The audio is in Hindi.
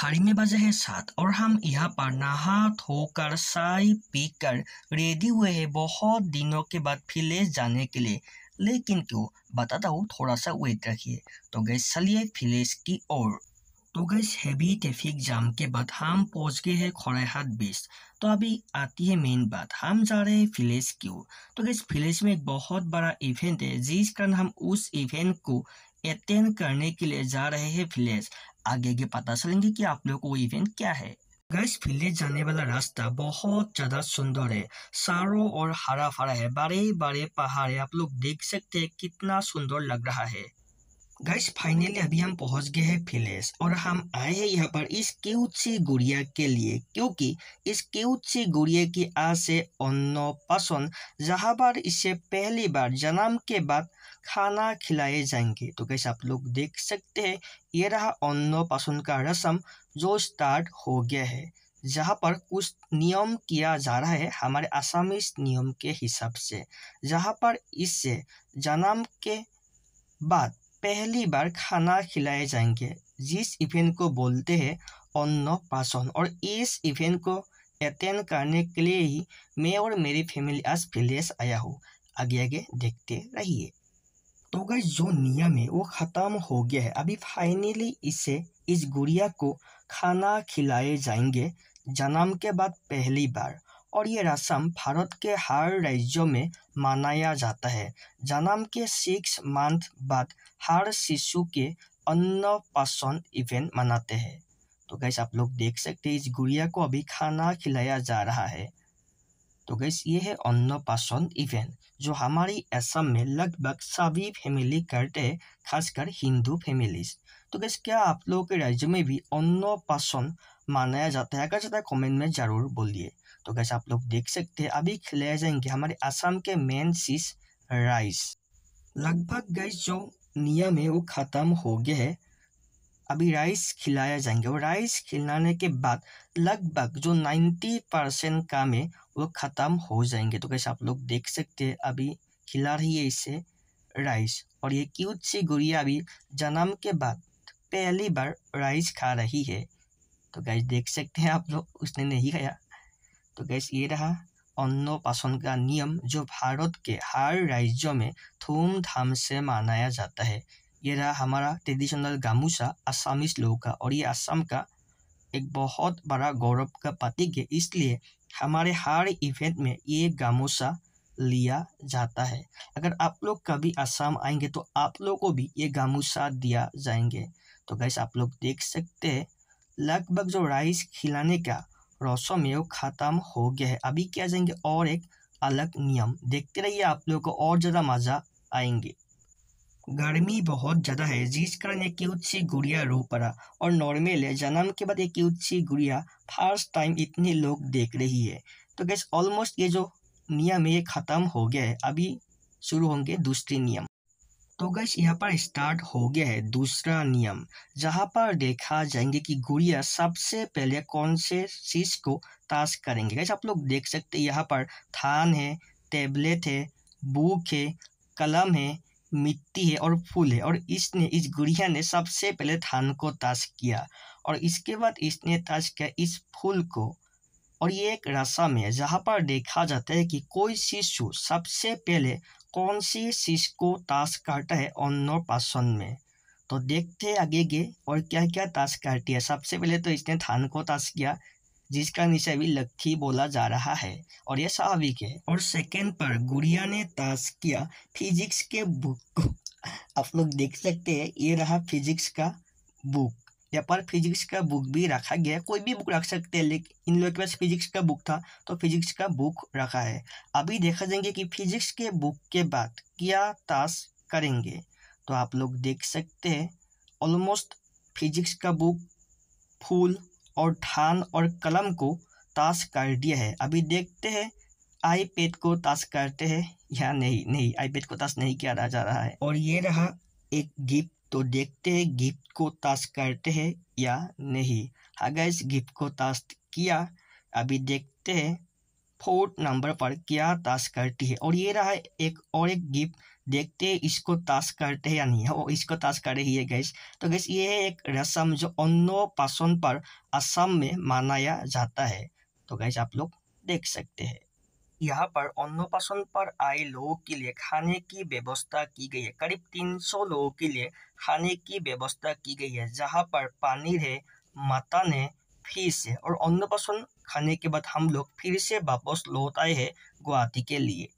खाड़ी में बजे हैं सात और हम यहाँ पर नहा धोकर साई पीकर रेडी हुए हैं बहुत दिनों के बाद ले जाने के लिए लेकिन क्यों बताता हूँ थोड़ा सा वेट रखिए तो गैस चलिए फिलेज की ओर तो गैस हैवी ट्रैफिक जाम के बाद हम पहुंच गए हैं हाथ बीच तो अभी आती है मेन बात हम जा रहे हैं फिलेज की ओर तो गैस फिलेज में एक बहुत बड़ा इवेंट है जिस कारण हम उस इवेंट को अटेंड करने के लिए जा रहे हैं फिलेज आगे आगे पता चलेंगे कि आप लोग को वो इवेंट क्या है गैस विलेज जाने वाला रास्ता बहुत ज्यादा सुंदर है सारो और हरा भरा है बड़े बड़े पहाड़ है आप लोग देख सकते हैं कितना सुंदर लग रहा है गाइस फाइनली अभी हम पहुंच गए हैं फिलेस और हम आए हैं यहाँ पर इस क्यूट सी गुड़िया के लिए क्योंकि इस क्यूट सी गुड़िया की आज से पसंद जहाँ पर इसे पहली बार जन्म के बाद खाना खिलाए जाएंगे तो गैस आप लोग देख सकते हैं ये रहा पसंद का रसम जो स्टार्ट हो गया है जहाँ पर कुछ नियम किया जा रहा है हमारे आसामी नियम के हिसाब से जहाँ पर इससे जन्म के बाद पहली बार खाना खिलाए जाएंगे जिस इवेंट को बोलते हैं अन्नप्राशन और इस इवेंट को अटेंड करने के लिए ही मैं और मेरी फैमिली आज विलेज आया हूँ आगे आगे देखते रहिए तो गई जो नियम है वो ख़त्म हो गया है अभी फाइनली इसे इस गुड़िया को खाना खिलाए जाएंगे जन्म के बाद पहली बार और ये रस्म भारत के हर राज्य में मनाया जाता है जन्म के सिक्स मंथ बाद हर शिशु के अन्नप्राशन इवेंट मनाते हैं तो गैस आप लोग देख सकते हैं इस गुड़िया को अभी खाना खिलाया जा रहा है तो गैस ये है अन्नप्राशन इवेंट जो हमारी असम में लगभग सभी फैमिली करते हैं खासकर हिंदू फैमिलीज तो गैस क्या आप लोगों के राज्य में भी अन्नप्राशन मनाया जाता है अगर जाता है कमेंट में ज़रूर बोलिए तो कैसे आप लोग देख सकते हैं अभी खिलाए जाएंगे हमारे आसाम के मेन चीज राइस लगभग गैस जो नियम है वो ख़त्म हो गया है अभी राइस खिलाया जाएंगे और राइस खिलाने के बाद लगभग जो 90 परसेंट काम है वो ख़त्म हो जाएंगे तो कैसे आप लोग देख सकते हैं अभी खिला रही है इसे राइस और ये क्यूट सी गुड़िया अभी जन्म के बाद पहली बार राइस खा रही है तो गैस देख सकते हैं आप लोग उसने नहीं खाया तो गैस ये रहा अन्नपाशन का नियम जो भारत के हर राज्य में धूमधाम से मनाया जाता है ये रहा हमारा ट्रेडिशनल गामूसा आसामिस लोगों का और ये असम का एक बहुत बड़ा गौरव का प्रतीक है इसलिए हमारे हर इवेंट में ये गामोसा लिया जाता है अगर आप लोग कभी असम आएंगे तो आप लोग को भी ये गामोसा दिया जाएंगे तो गैस आप लोग देख सकते हैं लगभग जो राइस खिलाने का है वो ख़त्म हो गया है अभी क्या जाएंगे और एक अलग नियम देखते रहिए आप लोगों को और ज़्यादा मज़ा आएंगे गर्मी बहुत ज़्यादा है जिस कारण एक क्यूट गुड़िया रो पड़ा और नॉर्मल है जन्म के बाद एक क्यूट सी गुड़िया फर्स्ट टाइम इतने लोग देख रही है तो गैस ऑलमोस्ट ये जो नियम है ये ख़त्म हो गया है अभी शुरू होंगे दूसरे नियम तो गैस यहाँ पर स्टार्ट हो गया है दूसरा नियम जहाँ पर देखा जाएंगे कि गुड़िया सबसे पहले कौन से चीज़ को ताश करेंगे गैस आप लोग देख सकते हैं यहाँ पर थान है टेबलेट है बुक है कलम है मिट्टी है और फूल है और इसने इस गुड़िया ने सबसे पहले थान को ताश किया और इसके बाद इसने ताश किया इस फूल को और ये एक रसम है जहाँ पर देखा जाता है कि कोई शिशु सबसे पहले कौन सी चीज को टास्क काटा है अन्य पासन में तो देखते हैं आगे के और क्या क्या टास्क काटी है सबसे पहले तो इसने थान को टास्क किया जिसका नीचे अभी लक्खी बोला जा रहा है और यह स्वाभाविक है और सेकंड पर गुड़िया ने टास्क किया फिजिक्स के बुक को आप लोग देख सकते हैं ये रहा फिजिक्स का बुक यहाँ पर फिजिक्स का बुक भी रखा गया है कोई भी बुक रख सकते हैं लेकिन इन लोगों के पास फिजिक्स का बुक था तो फिजिक्स का बुक रखा है अभी देखा जाएंगे कि फिजिक्स के बुक के बाद क्या ताश करेंगे तो आप लोग देख सकते हैं ऑलमोस्ट फिजिक्स का बुक फूल और ठान और कलम को ताश कर दिया है अभी देखते हैं आईपैड को ताश करते हैं या नहीं नहीं आईपैड को ताश नहीं किया जा रहा है और ये रहा एक गिफ्ट तो देखते हैं गिफ्ट को ताश करते हैं या नहीं अगर हाँ इस गिफ्ट को ताश किया अभी देखते हैं फोर्थ नंबर पर क्या ताश करती है और ये रहा एक और एक गिफ्ट देखते हैं इसको ताश करते हैं या नहीं और हाँ, इसको ताश कर रही है गैस तो गैस ये है एक रस्म जो अन्नो पासन पर असम में मनाया जाता है तो गैस आप लोग देख सकते हैं यहाँ पर अन्नप्राशन पर आए लोगों के लिए खाने की व्यवस्था की गई है करीब 300 लोगों के लिए खाने की व्यवस्था की गई है जहाँ पर पानी है माता है फिर है और अन्नप्राशन खाने के बाद हम लोग फिर से वापस लौट आए हैं गुवाहाटी के लिए